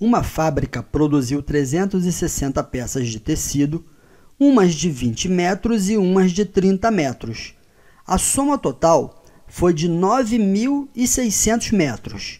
Uma fábrica produziu 360 peças de tecido, umas de 20 metros e umas de 30 metros. A soma total foi de 9.600 metros.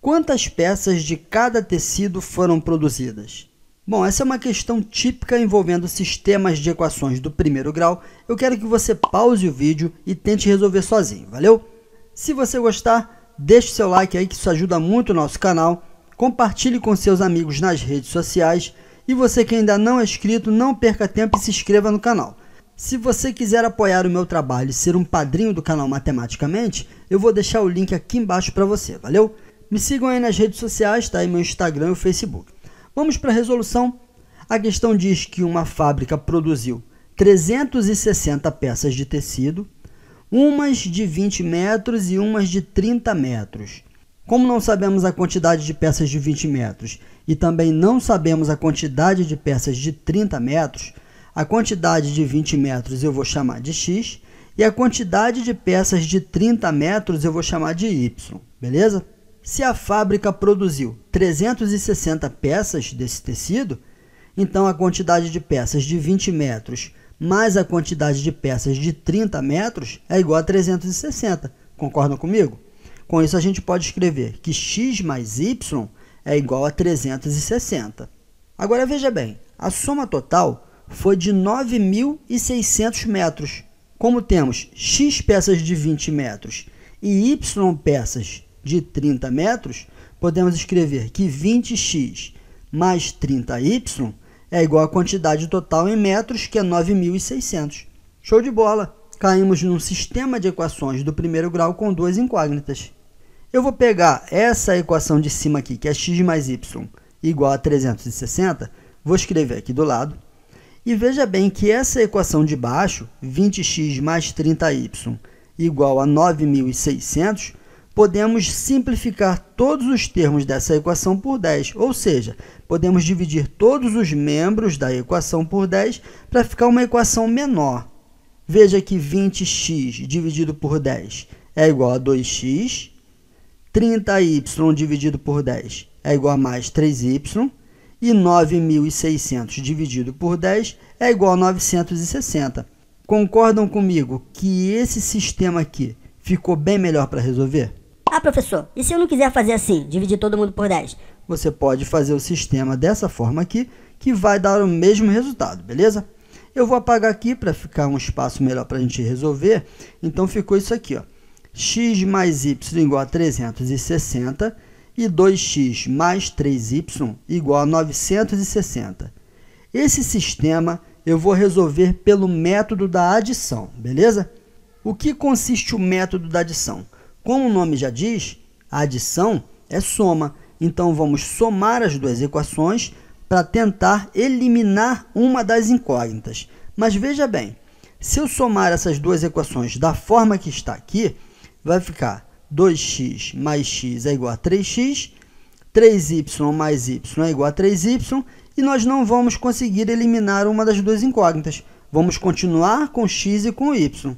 Quantas peças de cada tecido foram produzidas? Bom, essa é uma questão típica envolvendo sistemas de equações do primeiro grau. Eu quero que você pause o vídeo e tente resolver sozinho, valeu? Se você gostar, deixe seu like aí que isso ajuda muito o nosso canal compartilhe com seus amigos nas redes sociais e você que ainda não é inscrito, não perca tempo e se inscreva no canal. Se você quiser apoiar o meu trabalho e ser um padrinho do canal Matematicamente, eu vou deixar o link aqui embaixo para você, valeu? Me sigam aí nas redes sociais, tá aí meu Instagram e o Facebook. Vamos para a resolução. A questão diz que uma fábrica produziu 360 peças de tecido, umas de 20 metros e umas de 30 metros. Como não sabemos a quantidade de peças de 20 metros e também não sabemos a quantidade de peças de 30 metros, a quantidade de 20 metros eu vou chamar de x e a quantidade de peças de 30 metros eu vou chamar de y, beleza? Se a fábrica produziu 360 peças desse tecido, então a quantidade de peças de 20 metros mais a quantidade de peças de 30 metros é igual a 360. Concordam comigo? Com isso, a gente pode escrever que x mais y é igual a 360. Agora veja bem, a soma total foi de 9.600 metros. Como temos x peças de 20 metros e y peças de 30 metros, podemos escrever que 20x mais 30y é igual à quantidade total em metros, que é 9.600. Show de bola! Caímos num sistema de equações do primeiro grau com duas incógnitas. Eu vou pegar essa equação de cima aqui, que é x mais y igual a 360, vou escrever aqui do lado. E veja bem que essa equação de baixo, 20x mais 30y igual a 9.600, podemos simplificar todos os termos dessa equação por 10, ou seja, podemos dividir todos os membros da equação por 10 para ficar uma equação menor. Veja que 20x dividido por 10 é igual a 2x, 30y dividido por 10 é igual a mais 3y, e 9.600 dividido por 10 é igual a 960. Concordam comigo que esse sistema aqui ficou bem melhor para resolver? Ah, professor, e se eu não quiser fazer assim, dividir todo mundo por 10? Você pode fazer o sistema dessa forma aqui, que vai dar o mesmo resultado, beleza? Eu vou apagar aqui para ficar um espaço melhor para a gente resolver. Então ficou isso aqui, ó x mais y igual a 360 e 2x mais 3y igual a 960. Esse sistema eu vou resolver pelo método da adição, beleza? O que consiste o método da adição? Como o nome já diz, a adição é soma. Então, vamos somar as duas equações para tentar eliminar uma das incógnitas. Mas veja bem, se eu somar essas duas equações da forma que está aqui, vai ficar 2x mais x é igual a 3x, 3y mais y é igual a 3y, e nós não vamos conseguir eliminar uma das duas incógnitas. Vamos continuar com x e com y.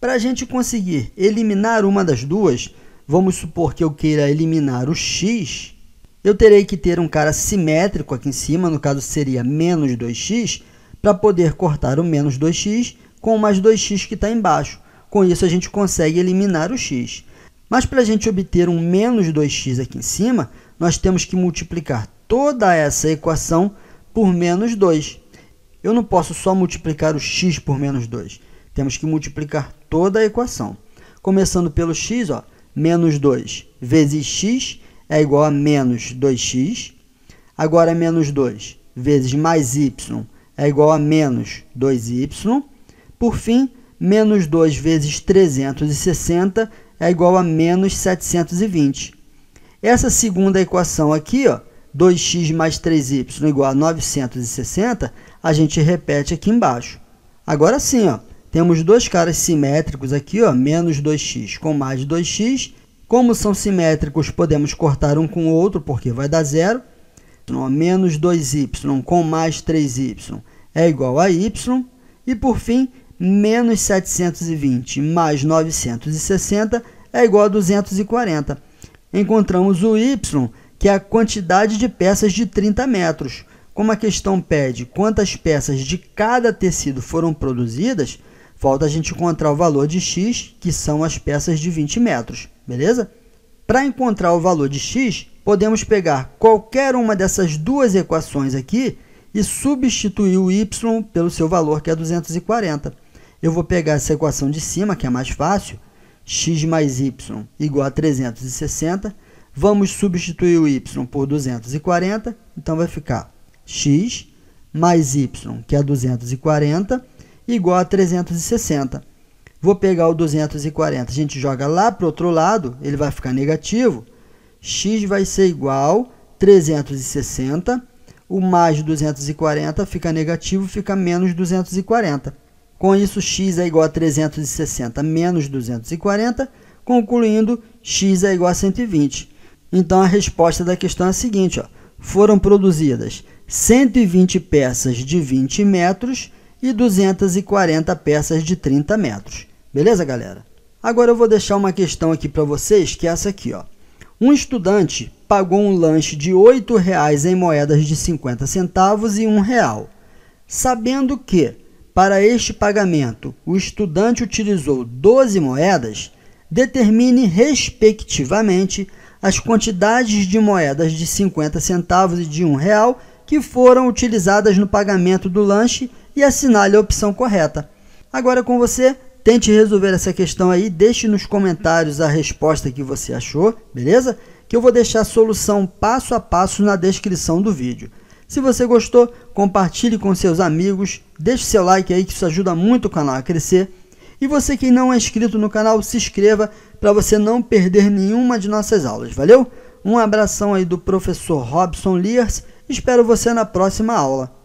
Para a gente conseguir eliminar uma das duas, vamos supor que eu queira eliminar o x, eu terei que ter um cara simétrico aqui em cima, no caso seria menos 2x, para poder cortar o menos 2x com o mais 2x que está embaixo. Com isso, a gente consegue eliminar o x. Mas para a gente obter um menos 2x aqui em cima, nós temos que multiplicar toda essa equação por menos 2. Eu não posso só multiplicar o x por menos 2. Temos que multiplicar toda a equação. Começando pelo x, ó, menos 2 vezes x é igual a menos 2x. Agora, menos 2 vezes mais y é igual a menos 2y. Por fim, menos 2 vezes 360 é igual a menos 720. Essa segunda equação aqui, ó, 2x mais 3y igual a 960, a gente repete aqui embaixo. Agora sim, ó, temos dois caras simétricos aqui, ó, menos 2x com mais 2x. Como são simétricos, podemos cortar um com o outro, porque vai dar zero. Então, ó, menos 2y com mais 3y é igual a y. E, por fim, menos 720 mais 960 é igual a 240. Encontramos o y, que é a quantidade de peças de 30 metros. Como a questão pede quantas peças de cada tecido foram produzidas, falta a gente encontrar o valor de x, que são as peças de 20 metros, beleza? Para encontrar o valor de x, podemos pegar qualquer uma dessas duas equações aqui e substituir o y pelo seu valor, que é 240. Eu vou pegar essa equação de cima, que é mais fácil, x mais y igual a 360. Vamos substituir o y por 240, então vai ficar x mais y, que é 240, igual a 360. Vou pegar o 240, a gente joga lá para o outro lado, ele vai ficar negativo. x vai ser igual a 360, o mais 240 fica negativo, fica menos 240. Com isso, x é igual a 360 menos 240, concluindo x é igual a 120. Então, a resposta da questão é a seguinte, ó, foram produzidas 120 peças de 20 metros e 240 peças de 30 metros. Beleza, galera? Agora eu vou deixar uma questão aqui para vocês, que é essa aqui. Ó. Um estudante pagou um lanche de R$ 8,00 em moedas de 50 centavos e R$ 1,00, sabendo que para este pagamento o estudante utilizou 12 moedas, determine, respectivamente, as quantidades de moedas de 50 centavos e de um real que foram utilizadas no pagamento do lanche e assinale a opção correta. Agora com você, tente resolver essa questão aí, deixe nos comentários a resposta que você achou, beleza? Que eu vou deixar a solução passo a passo na descrição do vídeo. Se você gostou, compartilhe com seus amigos, deixe seu like aí que isso ajuda muito o canal a crescer. E você que não é inscrito no canal, se inscreva para você não perder nenhuma de nossas aulas, valeu? Um abração aí do professor Robson Lears, espero você na próxima aula.